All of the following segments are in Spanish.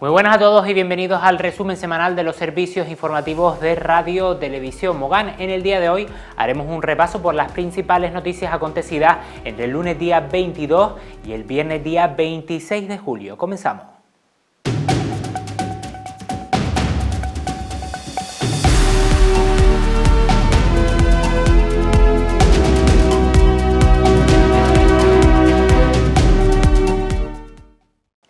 Muy buenas a todos y bienvenidos al resumen semanal de los servicios informativos de Radio Televisión Mogán. En el día de hoy haremos un repaso por las principales noticias acontecidas entre el lunes día 22 y el viernes día 26 de julio. Comenzamos.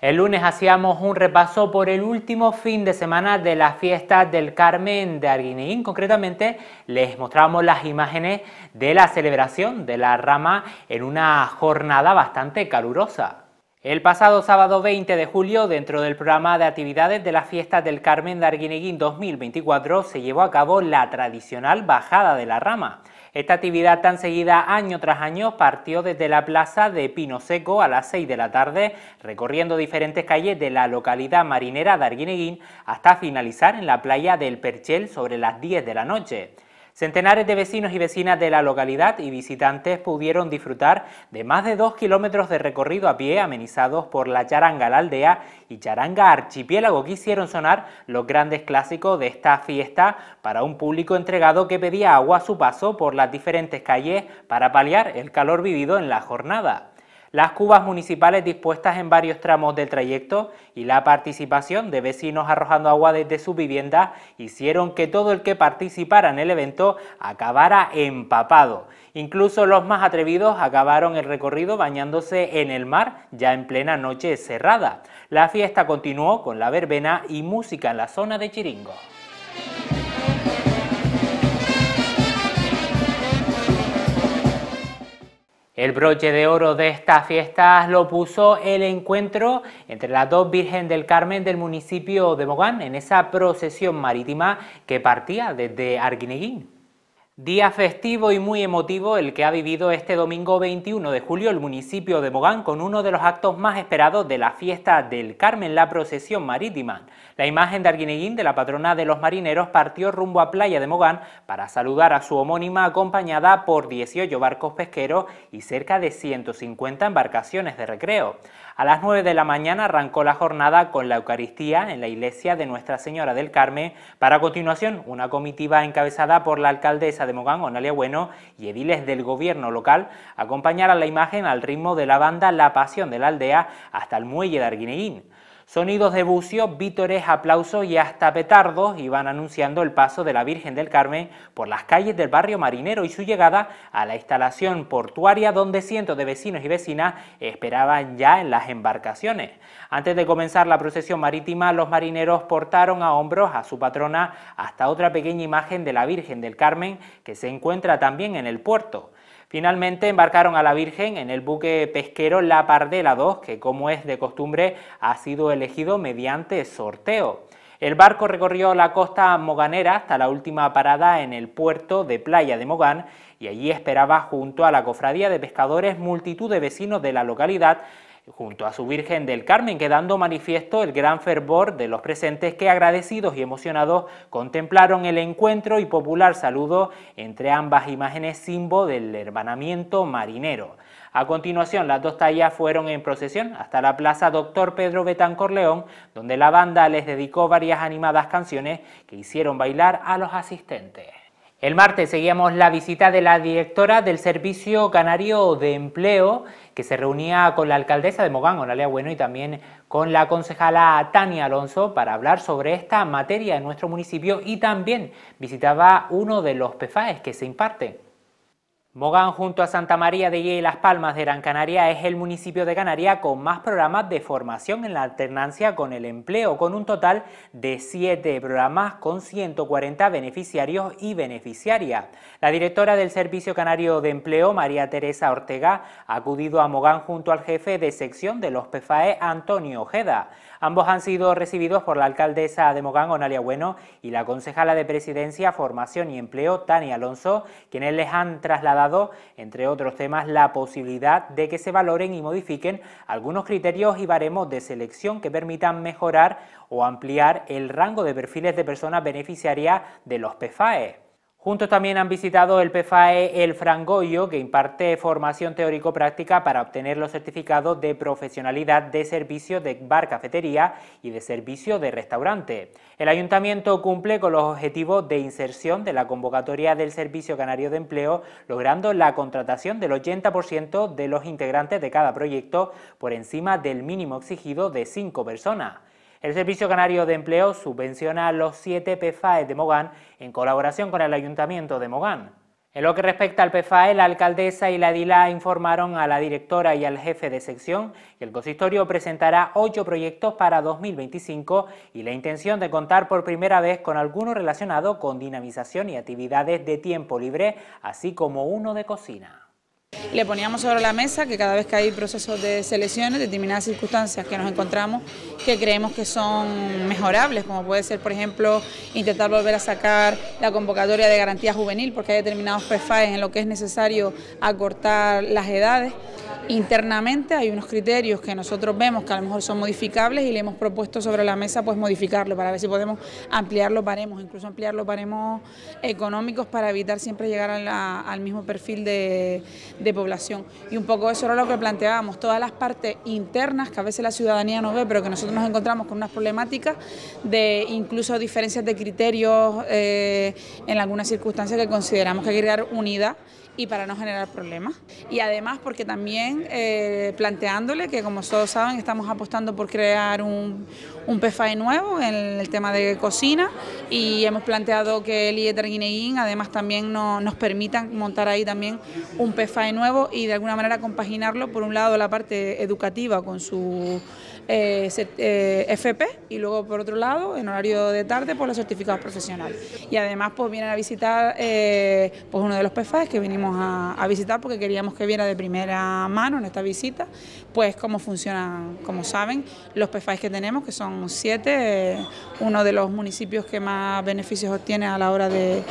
El lunes hacíamos un repaso por el último fin de semana de la fiestas del Carmen de Arguineguín. Concretamente, les mostramos las imágenes de la celebración de la rama en una jornada bastante calurosa. El pasado sábado 20 de julio, dentro del programa de actividades de las fiestas del Carmen de Arguineguín 2024, se llevó a cabo la tradicional bajada de la rama. Esta actividad tan seguida año tras año partió desde la plaza de Pino Seco a las 6 de la tarde, recorriendo diferentes calles de la localidad marinera de Arguineguín hasta finalizar en la playa del Perchel sobre las 10 de la noche. Centenares de vecinos y vecinas de la localidad y visitantes pudieron disfrutar de más de dos kilómetros de recorrido a pie amenizados por la charanga La Aldea y charanga Archipiélago que hicieron sonar los grandes clásicos de esta fiesta para un público entregado que pedía agua a su paso por las diferentes calles para paliar el calor vivido en la jornada las cubas municipales dispuestas en varios tramos del trayecto y la participación de vecinos arrojando agua desde sus viviendas hicieron que todo el que participara en el evento acabara empapado. Incluso los más atrevidos acabaron el recorrido bañándose en el mar ya en plena noche cerrada. La fiesta continuó con la verbena y música en la zona de Chiringo. El broche de oro de estas fiestas lo puso el encuentro entre las dos Virgen del Carmen del municipio de Mogán en esa procesión marítima que partía desde Arguineguín. Día festivo y muy emotivo el que ha vivido este domingo 21 de julio el municipio de Mogán con uno de los actos más esperados de la fiesta del Carmen, la procesión marítima. La imagen de Arguineguín de la patrona de los marineros partió rumbo a Playa de Mogán para saludar a su homónima acompañada por 18 barcos pesqueros y cerca de 150 embarcaciones de recreo. A las 9 de la mañana arrancó la jornada con la Eucaristía en la iglesia de Nuestra Señora del Carmen, para continuación una comitiva encabezada por la alcaldesa de Mogán, Onalia Bueno, y ediles del gobierno local, acompañará la imagen al ritmo de la banda La Pasión de la Aldea hasta el muelle de Arguineguín. Sonidos de bucio, vítores, aplausos y hasta petardos iban anunciando el paso de la Virgen del Carmen por las calles del barrio marinero y su llegada a la instalación portuaria donde cientos de vecinos y vecinas esperaban ya en las embarcaciones. Antes de comenzar la procesión marítima, los marineros portaron a hombros a su patrona hasta otra pequeña imagen de la Virgen del Carmen que se encuentra también en el puerto. Finalmente embarcaron a la Virgen en el buque pesquero La Pardela 2, que como es de costumbre ha sido elegido mediante sorteo. El barco recorrió la costa moganera hasta la última parada en el puerto de Playa de Mogán y allí esperaba junto a la cofradía de pescadores multitud de vecinos de la localidad junto a su Virgen del Carmen, quedando manifiesto el gran fervor de los presentes que agradecidos y emocionados contemplaron el encuentro y popular saludo entre ambas imágenes símbolo del hermanamiento marinero. A continuación, las dos tallas fueron en procesión hasta la Plaza Doctor Pedro Betancor León, donde la banda les dedicó varias animadas canciones que hicieron bailar a los asistentes. El martes seguíamos la visita de la directora del Servicio Canario de Empleo, que se reunía con la alcaldesa de Mogán, Oralia Bueno, y también con la concejala Tania Alonso para hablar sobre esta materia en nuestro municipio y también visitaba uno de los PEFAES que se imparte. Mogán junto a Santa María de Guía Las Palmas de Gran Canaria es el municipio de Canaria con más programas de formación en la alternancia con el empleo, con un total de siete programas con 140 beneficiarios y beneficiarias. La directora del Servicio Canario de Empleo, María Teresa Ortega, ha acudido a Mogán junto al jefe de sección de los PFAE, Antonio Ojeda. Ambos han sido recibidos por la alcaldesa de Mogán, Onalia Bueno, y la concejala de Presidencia, Formación y Empleo, Tania Alonso, quienes les han trasladado, entre otros temas, la posibilidad de que se valoren y modifiquen algunos criterios y baremos de selección que permitan mejorar o ampliar el rango de perfiles de personas beneficiarias de los PFAE. Juntos también han visitado el PFAE El Frangoyo, que imparte formación teórico-práctica para obtener los certificados de profesionalidad de servicio de bar-cafetería y de servicio de restaurante. El ayuntamiento cumple con los objetivos de inserción de la convocatoria del Servicio Canario de Empleo, logrando la contratación del 80% de los integrantes de cada proyecto por encima del mínimo exigido de cinco personas. El Servicio Canario de Empleo subvenciona los siete PFAE de Mogán en colaboración con el Ayuntamiento de Mogán. En lo que respecta al PFAE, la alcaldesa y la DILA informaron a la directora y al jefe de sección que el consistorio presentará ocho proyectos para 2025 y la intención de contar por primera vez con alguno relacionado con dinamización y actividades de tiempo libre, así como uno de cocina. Le poníamos sobre la mesa que cada vez que hay procesos de selecciones, determinadas circunstancias que nos encontramos que creemos que son mejorables, como puede ser, por ejemplo, intentar volver a sacar la convocatoria de garantía juvenil, porque hay determinados PFAES en lo que es necesario acortar las edades. Internamente hay unos criterios que nosotros vemos que a lo mejor son modificables y le hemos propuesto sobre la mesa pues modificarlo para ver si podemos ampliarlo los incluso ampliarlo los económicos para evitar siempre llegar al mismo perfil de, población. Y un poco eso era lo que planteábamos, todas las partes internas que a veces la ciudadanía no ve, pero que nosotros nos encontramos con unas problemáticas de incluso diferencias de criterios eh, en algunas circunstancias que consideramos que hay que crear unidad y para no generar problemas. Y además porque también eh, planteándole que como todos saben estamos apostando por crear un, un PFAE nuevo en el tema de cocina y hemos planteado que el IETER Guineguín además también nos permitan montar ahí también un PFAE nuevo y de alguna manera compaginarlo por un lado la parte educativa con su eh, eh, FP y luego por otro lado en horario de tarde por pues, los certificados profesionales. Y además pues vienen a visitar eh, pues uno de los PFAEs que vinimos a, visitar porque queríamos que viera de primera mano en esta visita pues cómo funcionan, como saben, los PFAEs que tenemos que son siete, uno de los municipios que más beneficios obtiene a la hora de,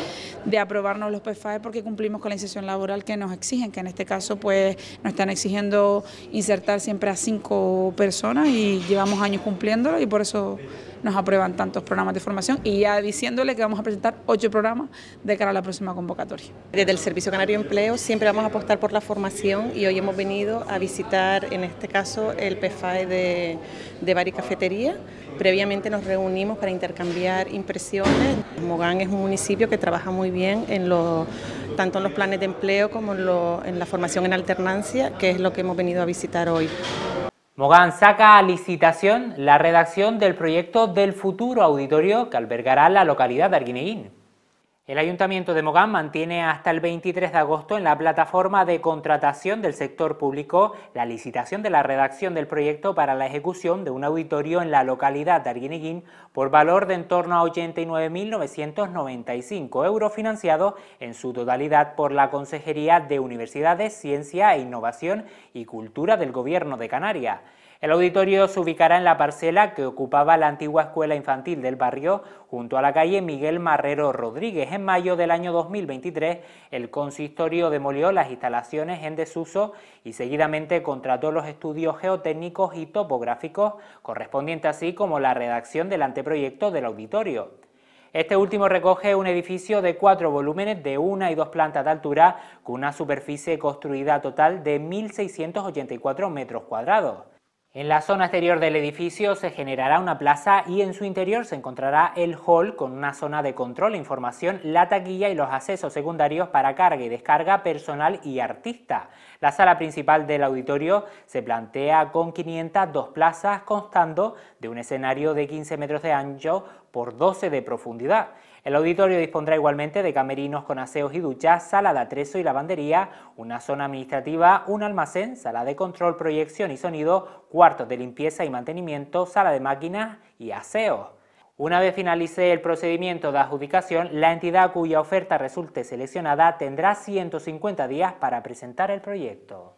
aprobarnos los PFAEs porque cumplimos con la inserción laboral que nos exigen, que en este caso pues nos están exigiendo insertar siempre a cinco personas y llevamos años cumpliéndolo y por eso nos aprueban tantos programas de formación y ya diciéndole que vamos a presentar ocho programas de cara a la próxima convocatoria. Desde el Servicio Canario de Empleo siempre vamos a apostar por la formación y hoy hemos venido a visitar en este caso el PFAE de, de Bar Cafetería. Previamente nos reunimos para intercambiar impresiones. Mogán es un municipio que trabaja muy bien en los tanto en los planes de empleo como en la formación en alternancia, que es lo que hemos venido a visitar hoy. Mogán saca a licitación la redacción del proyecto del futuro auditorio que albergará la localidad de Arguineguín. El Ayuntamiento de Mogán mantiene hasta el 23 de agosto en la plataforma de contratación del sector público la licitación de la redacción del proyecto para la ejecución de un auditorio en la localidad de Arguineguín por valor de en torno a 89.995 euros financiado en su totalidad por la Consejería de Universidades, Ciencia e Innovación y Cultura del Gobierno de Canarias. El auditorio se ubicará en la parcela que ocupaba la antigua escuela infantil del barrio, junto a la calle Miguel Marrero Rodríguez. En mayo del año 2023, el consistorio demolió las instalaciones en desuso y seguidamente contrató los estudios geotécnicos y topográficos correspondientes así como la redacción del anteproyecto del auditorio. Este último recoge un edificio de cuatro volúmenes de una y dos plantas de altura con una superficie construida total de 1.684 metros cuadrados. En la zona exterior del edificio se generará una plaza y en su interior se encontrará el hall con una zona de control, información, la taquilla y los accesos secundarios para carga y descarga personal y artista. La sala principal del auditorio se plantea con 502 plazas constando de un escenario de 15 metros de ancho por 12 de profundidad. El auditorio dispondrá igualmente de camerinos con aseos y duchas, sala de atrezo y lavandería, una zona administrativa, un almacén, sala de control, proyección y sonido, cuartos de limpieza y mantenimiento, sala de máquinas y aseos. Una vez finalice el procedimiento de adjudicación, la entidad cuya oferta resulte seleccionada tendrá 150 días para presentar el proyecto.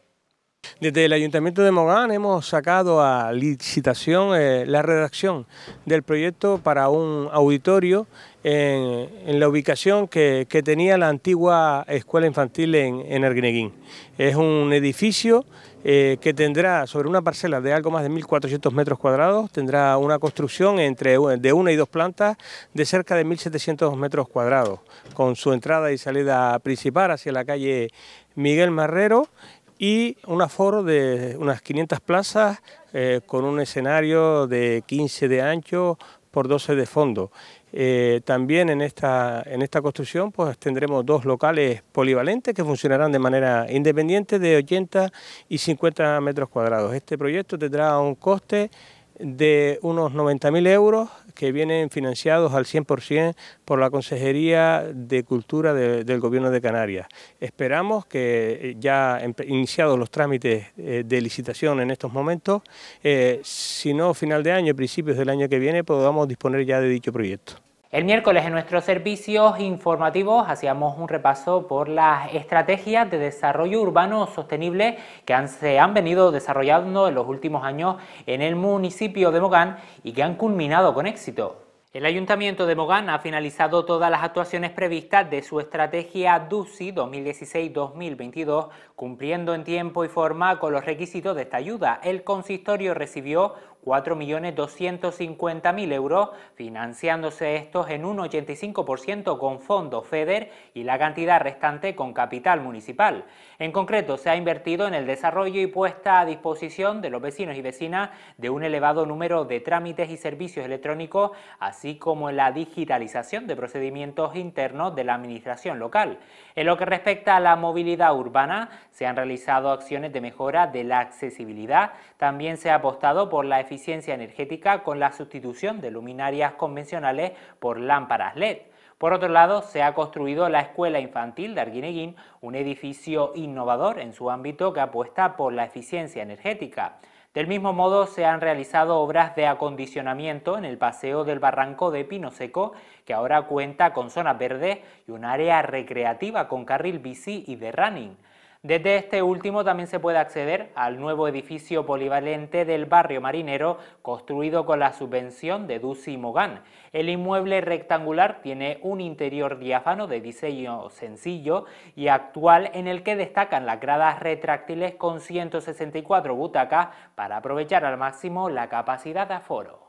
Desde el Ayuntamiento de Mogán hemos sacado a licitación eh, la redacción del proyecto para un auditorio en, la ubicación que, tenía la antigua escuela infantil en, en Es un edificio eh, que tendrá sobre una parcela de algo más de 1.400 metros cuadrados, tendrá una construcción entre, de una y dos plantas de cerca de 1.700 metros cuadrados, con su entrada y salida principal hacia la calle Miguel Marrero y un aforo de unas 500 plazas eh, con un escenario de 15 de ancho por 12 de fondo. Eh, también en esta, en esta construcción pues, tendremos dos locales polivalentes que funcionarán de manera independiente de 80 y 50 metros cuadrados. Este proyecto tendrá un coste de unos 90.000 euros que vienen financiados al 100% por la Consejería de Cultura del Gobierno de Canarias. Esperamos que eh, ya iniciados los trámites eh, de licitación en estos momentos, eh, si no final de año, principios del año que viene, podamos disponer ya de dicho proyecto. El miércoles en nuestros servicios informativos hacíamos un repaso por las estrategias de desarrollo urbano sostenible que han, se han venido desarrollando en los últimos años en el municipio de Mogán y que han culminado con éxito. El Ayuntamiento de Mogán ha finalizado todas las actuaciones previstas de su estrategia DUCI 2016-2022 Cumpliendo en tiempo y forma con los requisitos de esta ayuda, el consistorio recibió 4.250.000 euros, financiándose estos en un 85% con fondos FEDER y la cantidad restante con capital municipal. En concreto, se ha invertido en el desarrollo y puesta a disposición de los vecinos y vecinas de un elevado número de trámites y servicios electrónicos, así como en la digitalización de procedimientos internos de la administración local. En lo que respecta a la movilidad urbana, se han realizado acciones de mejora de la accesibilidad. También se ha apostado por la eficiencia energética con la sustitución de luminarias convencionales por lámparas LED. Por otro lado, se ha construido la Escuela Infantil de Arguineguín, un edificio innovador en su ámbito que apuesta por la eficiencia energética. Del mismo modo, se han realizado obras de acondicionamiento en el paseo del barranco de Pino Seco, que ahora cuenta con zonas verdes y un área recreativa con carril bici y de running. Desde este último también se puede acceder al nuevo edificio polivalente del barrio marinero construido con la subvención de Dusi Mogán. El inmueble rectangular tiene un interior diáfano de diseño sencillo y actual en el que destacan las gradas retráctiles con 164 butacas para aprovechar al máximo la capacidad de aforo.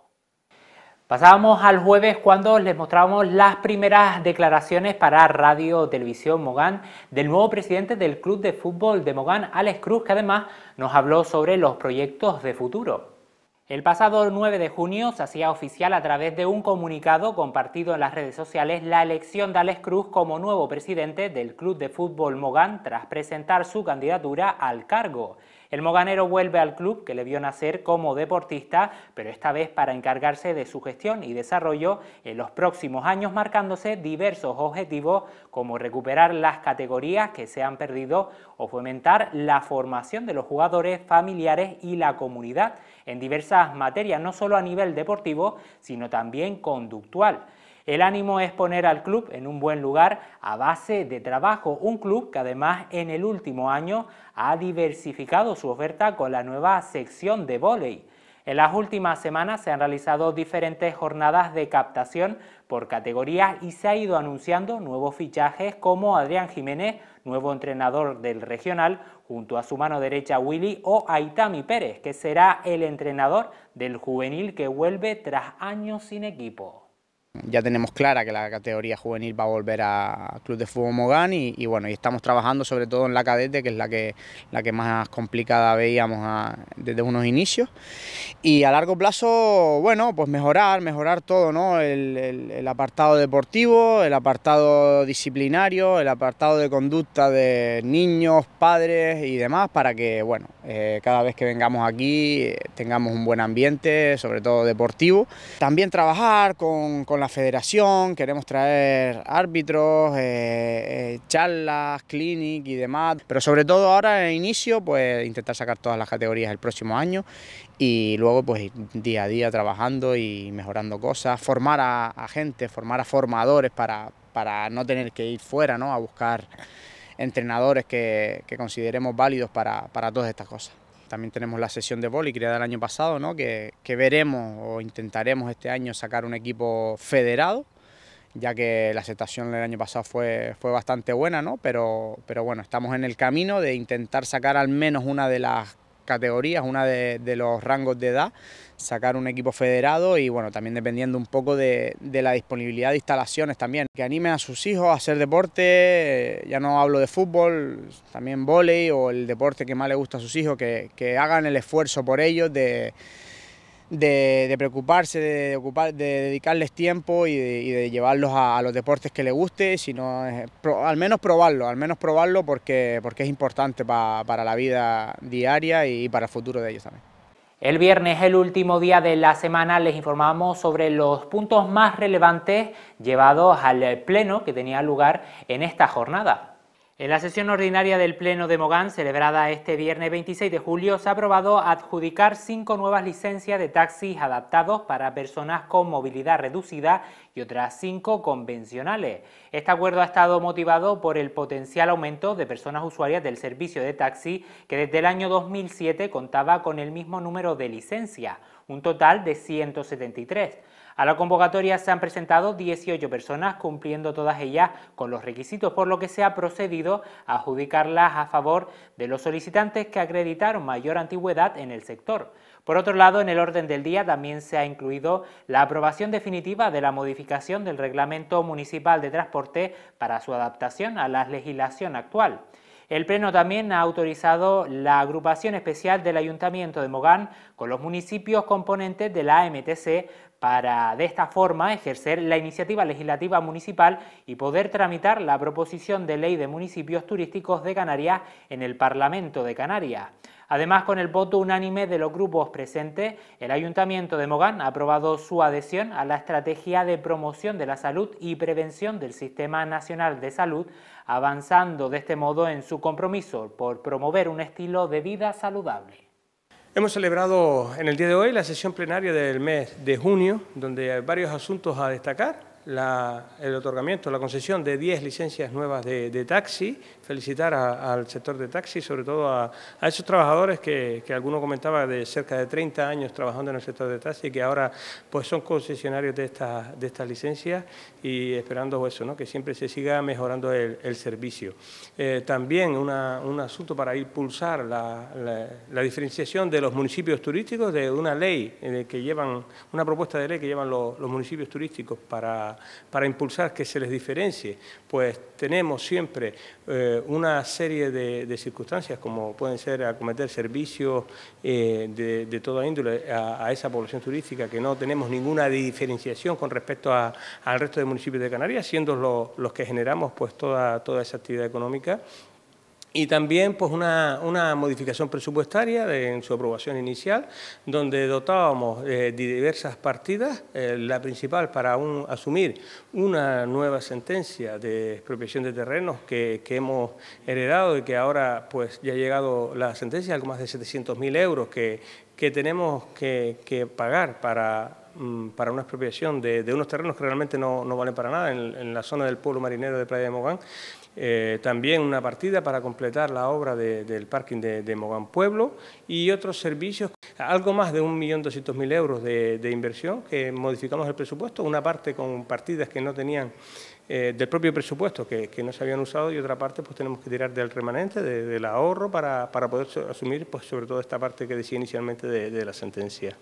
Pasábamos al jueves cuando les mostrábamos las primeras declaraciones para Radio Televisión Mogán del nuevo presidente del Club de Fútbol de Mogán, Alex Cruz, que además nos habló sobre los proyectos de futuro. El pasado 9 de junio se hacía oficial a través de un comunicado compartido en las redes sociales la elección de Alex Cruz como nuevo presidente del Club de Fútbol Mogán tras presentar su candidatura al cargo. El moganero vuelve al club que le vio nacer como deportista, pero esta vez para encargarse de su gestión y desarrollo en los próximos años, marcándose diversos objetivos como recuperar las categorías que se han perdido o fomentar la formación de los jugadores, familiares y la comunidad en diversas materias, no solo a nivel deportivo, sino también conductual. El ánimo es poner al club en un buen lugar a base de trabajo, un club que además en el último año ha diversificado su oferta con la nueva sección de vóley. En las últimas semanas se han realizado diferentes jornadas de captación por categorías y se ha ido anunciando nuevos fichajes como Adrián Jiménez, nuevo entrenador del regional, junto a su mano derecha Willy o Aitami Pérez, que será el entrenador del juvenil que vuelve tras años sin equipo. Ya tenemos clara que la categoría juvenil va a volver a Club de Fútbol Mogán y, bueno, y estamos trabajando sobre todo en la cadete, que es la que, la que más complicada veíamos ah, desde unos inicios. Y a largo plazo, bueno, pues mejorar, mejorar todo, ¿no? El, el, apartado deportivo, el apartado disciplinario, el apartado de conducta de niños, padres y demás, para que, bueno, eh, cada vez que vengamos aquí eh, tengamos un buen ambiente, sobre todo deportivo. También trabajar con, con la federación, queremos traer árbitros, eh, eh, charlas, clinic y demás, pero sobre todo ahora en inicio, pues intentar sacar todas las categorías el próximo año y luego pues día a día trabajando y mejorando cosas, formar a, gente, formar a formadores para, para, no tener que ir fuera, ¿no? A buscar entrenadores que, consideremos válidos para todas estas cosas. También tenemos la sesión de boli creada el año pasado, ¿no? que, veremos o intentaremos este año sacar un equipo federado, ya que la aceptación del año pasado fue, fue bastante buena, ¿no? pero, pero bueno, estamos en el camino de intentar sacar al menos una de las categorías, una de, los rangos de edad, sacar un equipo federado y bueno, también dependiendo un poco de, la disponibilidad de instalaciones también, que animen a sus hijos a hacer deporte, eh, ya no hablo de fútbol, también volei o el deporte que más le gusta a sus hijos, que hagan el esfuerzo por ellos de de, preocuparse, de, ocupar, de dedicarles tiempo y de, llevarlos a, los deportes que les guste, sino al menos probarlo, al menos probarlo porque, es importante para la vida diaria y, y para el futuro de ellos también. El viernes, el último día de la semana, les informamos sobre los puntos más relevantes llevados al pleno que tenía lugar en esta jornada. En la sesión ordinaria del Pleno de Mogán, celebrada este viernes 26 de julio, se ha aprobado adjudicar cinco nuevas licencias de taxis adaptados para personas con movilidad reducida y otras cinco convencionales. Este acuerdo ha estado motivado por el potencial aumento de personas usuarias del servicio de taxi, que desde el año 2007 contaba con el mismo número de licencias, un total de 173. A la convocatoria se han presentado 18 personas, cumpliendo todas ellas con los requisitos, por lo que se ha procedido a adjudicarlas a favor de los solicitantes que acreditaron mayor antigüedad en el sector. Por otro lado, en el orden del día también se ha incluido la aprobación definitiva de la modificación del Reglamento Municipal de Transporte para su adaptación a la legislación actual. El Pleno también ha autorizado la agrupación especial del Ayuntamiento de Mogán con los municipios componentes de la AMTC para de esta forma ejercer la iniciativa legislativa municipal y poder tramitar la proposición de ley de municipios turísticos de Canarias en el Parlamento de Canarias. Además, con el voto unánime de los grupos presentes, el Ayuntamiento de Mogán ha aprobado su adhesión a la Estrategia de Promoción de la Salud y Prevención del Sistema Nacional de Salud, avanzando de este modo en su compromiso por promover un estilo de vida saludable. Hemos celebrado en el día de hoy la sesión plenaria del mes de junio, donde hay varios asuntos a destacar el otorgamiento, la concesión de 10 licencias nuevas de, taxi, felicitar al sector de taxi, sobre todo a, esos trabajadores que, alguno comentaba de cerca de 30 años trabajando en el sector de taxi, que ahora pues son concesionarios de estas, de estas licencias y esperando eso, ¿no? que siempre se siga mejorando el, servicio. Eh, también un asunto para impulsar la, la, diferenciación de los municipios turísticos, de una ley eh, que llevan, una propuesta de ley que llevan los municipios turísticos para para, impulsar que se les diferencie, pues tenemos siempre eh, una serie de, circunstancias como pueden ser acometer servicios eh, de, toda índole a, esa población turística que no tenemos ninguna diferenciación con respecto al resto de municipios de Canarias, siendo los que generamos pues, toda esa actividad económica y también pues una, modificación presupuestaria en su aprobación inicial, donde dotábamos eh, de diversas partidas, eh, la principal para asumir una nueva sentencia de expropiación de terrenos que, hemos heredado y que ahora pues ya ha llegado la sentencia, algo más de 700.000 euros que, tenemos que, pagar para mm, para una expropiación de, unos terrenos que realmente no, no valen para nada en, la zona del pueblo marinero de Playa de Mogán. Eh, también una partida para completar la obra del parking de, Mogán Pueblo y otros servicios, algo más de 1.200.000 euros de, inversión que modificamos el presupuesto, una parte con partidas que no tenían eh, del propio presupuesto que, no se habían usado y otra parte pues tenemos que tirar del remanente, del ahorro para, poder asumir pues, sobre todo esta parte que decía inicialmente de la sentencia.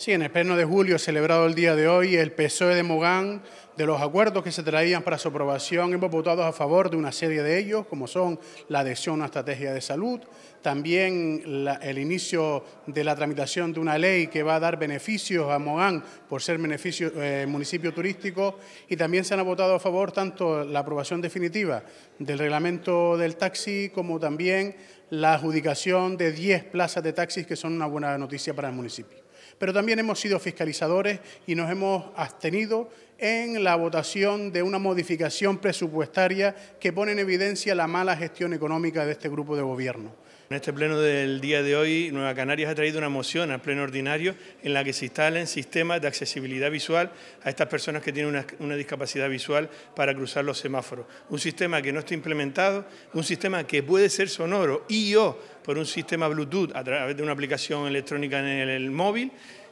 Sí, en el pleno de julio celebrado el día de hoy, el PSOE de Mogán, de los acuerdos que se traían para su aprobación, hemos votado a favor de una serie de ellos, como son la adhesión a una estrategia de salud, también el inicio de la tramitación de una ley que va a dar beneficios a Mogán por ser beneficio, eh, municipio turístico, y también se han votado a favor tanto la aprobación definitiva del reglamento del taxi como también la adjudicación de 10 plazas de taxis, que son una buena noticia para el municipio pero también hemos sido fiscalizadores y nos hemos abstenido en la votación de una modificación presupuestaria que pone en evidencia la mala gestión económica de este grupo de gobierno. En este pleno del día de hoy, Nueva Canarias ha traído una moción al pleno ordinario en la que se instalen sistemas de accesibilidad visual a estas personas que tienen una, discapacidad visual para cruzar los semáforos. Un sistema que no está implementado, un sistema que puede ser sonoro y o por un sistema Bluetooth a través de una aplicación electrónica en el móvil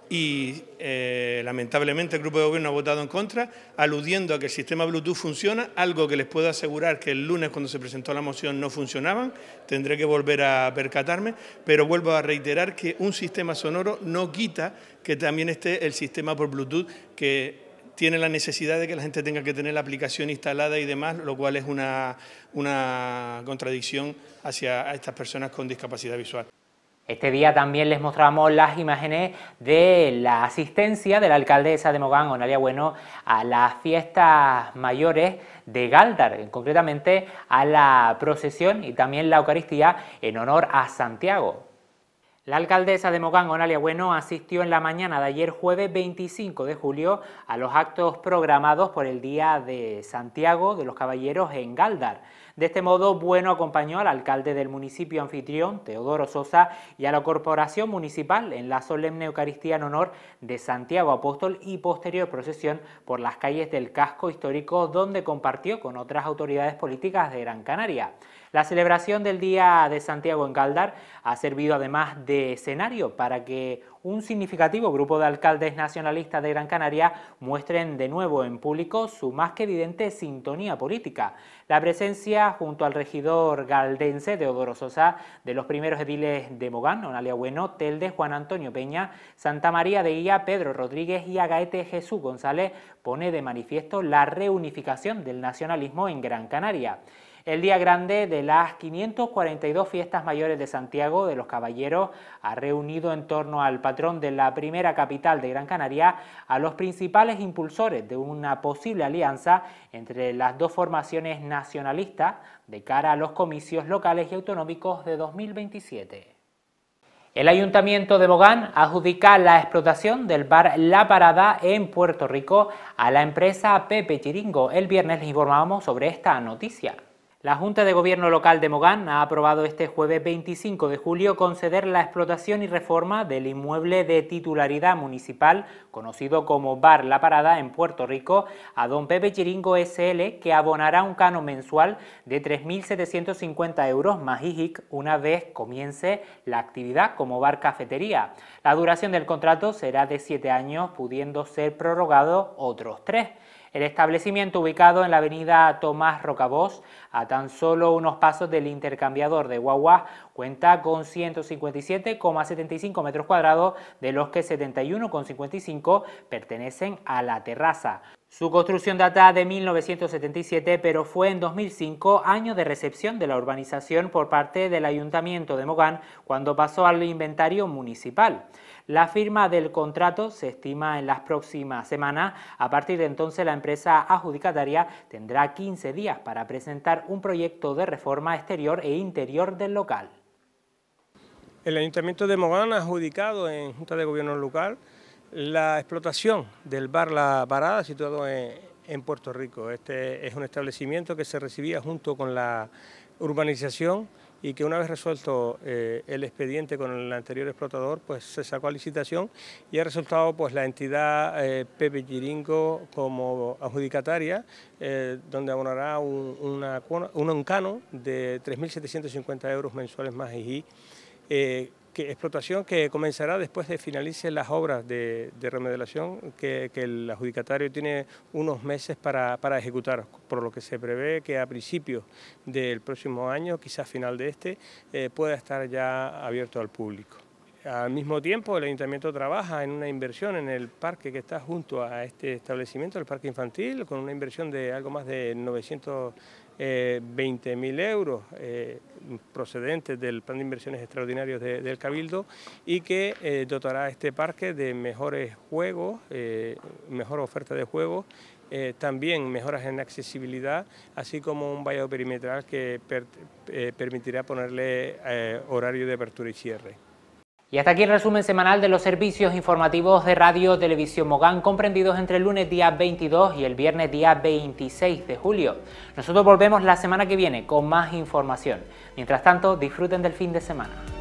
y eh, lamentablemente el grupo de gobierno ha votado en contra, aludiendo a que el sistema Bluetooth funciona, algo que les puedo asegurar que el lunes cuando se presentó la moción no funcionaban, tendré que volver a percatarme, pero vuelvo a reiterar que un sistema sonoro no quita que también esté el sistema por Bluetooth que tiene la necesidad de que la gente tenga que tener la aplicación instalada y demás, lo cual es una, contradicción hacia estas personas con discapacidad visual. Este día también les mostramos las imágenes de la asistencia de la alcaldesa de Mogán, Onalia Bueno, a las fiestas mayores de Galdar, concretamente a la procesión y también la Eucaristía en honor a Santiago, la alcaldesa de Mogán, Onalia Bueno, asistió en la mañana de ayer jueves 25 de julio a los actos programados por el Día de Santiago de los Caballeros en Galdar. De este modo, Bueno acompañó al alcalde del municipio anfitrión, Teodoro Sosa, y a la corporación municipal en la solemne Eucaristía en honor de Santiago Apóstol y posterior procesión por las calles del casco histórico donde compartió con otras autoridades políticas de Gran Canaria. La celebración del Día de Santiago en Caldar ha servido además de escenario para que un significativo grupo de alcaldes nacionalistas de Gran Canaria muestren de nuevo en público su más que evidente sintonía política. La presencia junto al regidor galdense Teodoro Sosa de los primeros ediles de Mogán, Onalia Bueno, Telde, Juan Antonio Peña, Santa María de Guía, Pedro Rodríguez y Agaete Jesús González pone de manifiesto la reunificación del nacionalismo en Gran Canaria el día grande de las 542 fiestas mayores de Santiago de los Caballeros ha reunido en torno al patrón de la primera capital de Gran Canaria a los principales impulsores de una posible alianza entre las dos formaciones nacionalistas de cara a los comicios locales y autonómicos de 2027. El Ayuntamiento de Bogán adjudica la explotación del bar La Parada en Puerto Rico a la empresa Pepe Chiringo. El viernes les informamos sobre esta noticia. La Junta de Gobierno Local de Mogán ha aprobado este jueves 25 de julio conceder la explotación y reforma del inmueble de titularidad municipal, conocido como Bar La Parada en Puerto Rico, a don Pepe Chiringo SL, que abonará un cano mensual de 3.750 euros más IJIC una vez comience la actividad como bar cafetería. La duración del contrato será de 7 años, pudiendo ser prorrogado otros 3. El establecimiento ubicado en la avenida Tomás Rocabós, a tan solo unos pasos del intercambiador de Guagua, cuenta con 157,75 metros cuadrados, de los que 71,55 pertenecen a la terraza. Su construcción data de 1977, pero fue en 2005, año de recepción de la urbanización por parte del Ayuntamiento de Mogán, cuando pasó al inventario municipal. La firma del contrato se estima en las próximas semanas. A partir de entonces, la empresa adjudicataria tendrá 15 días para presentar un proyecto de reforma exterior e interior del local. El Ayuntamiento de Mogán ha adjudicado en Junta de Gobierno local la explotación del bar La Parada, situado en, en Puerto Rico. Este es un establecimiento que se recibía junto con la urbanización y que una vez resuelto eh, el expediente con el anterior explotador, pues se sacó a licitación y ha resultado pues la entidad eh, Pepe Giringo como adjudicataria, eh, donde abonará un, una, un encano de 3.750 euros mensuales más IGI explotación que comenzará después de finalicen las obras de, remodelación que, el adjudicatario tiene unos meses para, ejecutar, por lo que se prevé que a principios del próximo año, quizás final de este, eh, pueda estar ya abierto al público. Al mismo tiempo, el ayuntamiento trabaja en una inversión en el parque que está junto a este establecimiento, el parque infantil, con una inversión de algo más de 920.000 eh, euros eh, procedentes del plan de inversiones extraordinarios del Cabildo y que eh, dotará a este parque de mejores juegos, mejor oferta de juegos también mejoras en accesibilidad, así como un vallado perimetral que permitirá ponerle horario de apertura y cierre. Y hasta aquí el resumen semanal de los servicios informativos de Radio Televisión Mogán, comprendidos entre el lunes día 22 y el viernes día 26 de julio. Nosotros volvemos la semana que viene con más información. Mientras tanto, disfruten del fin de semana.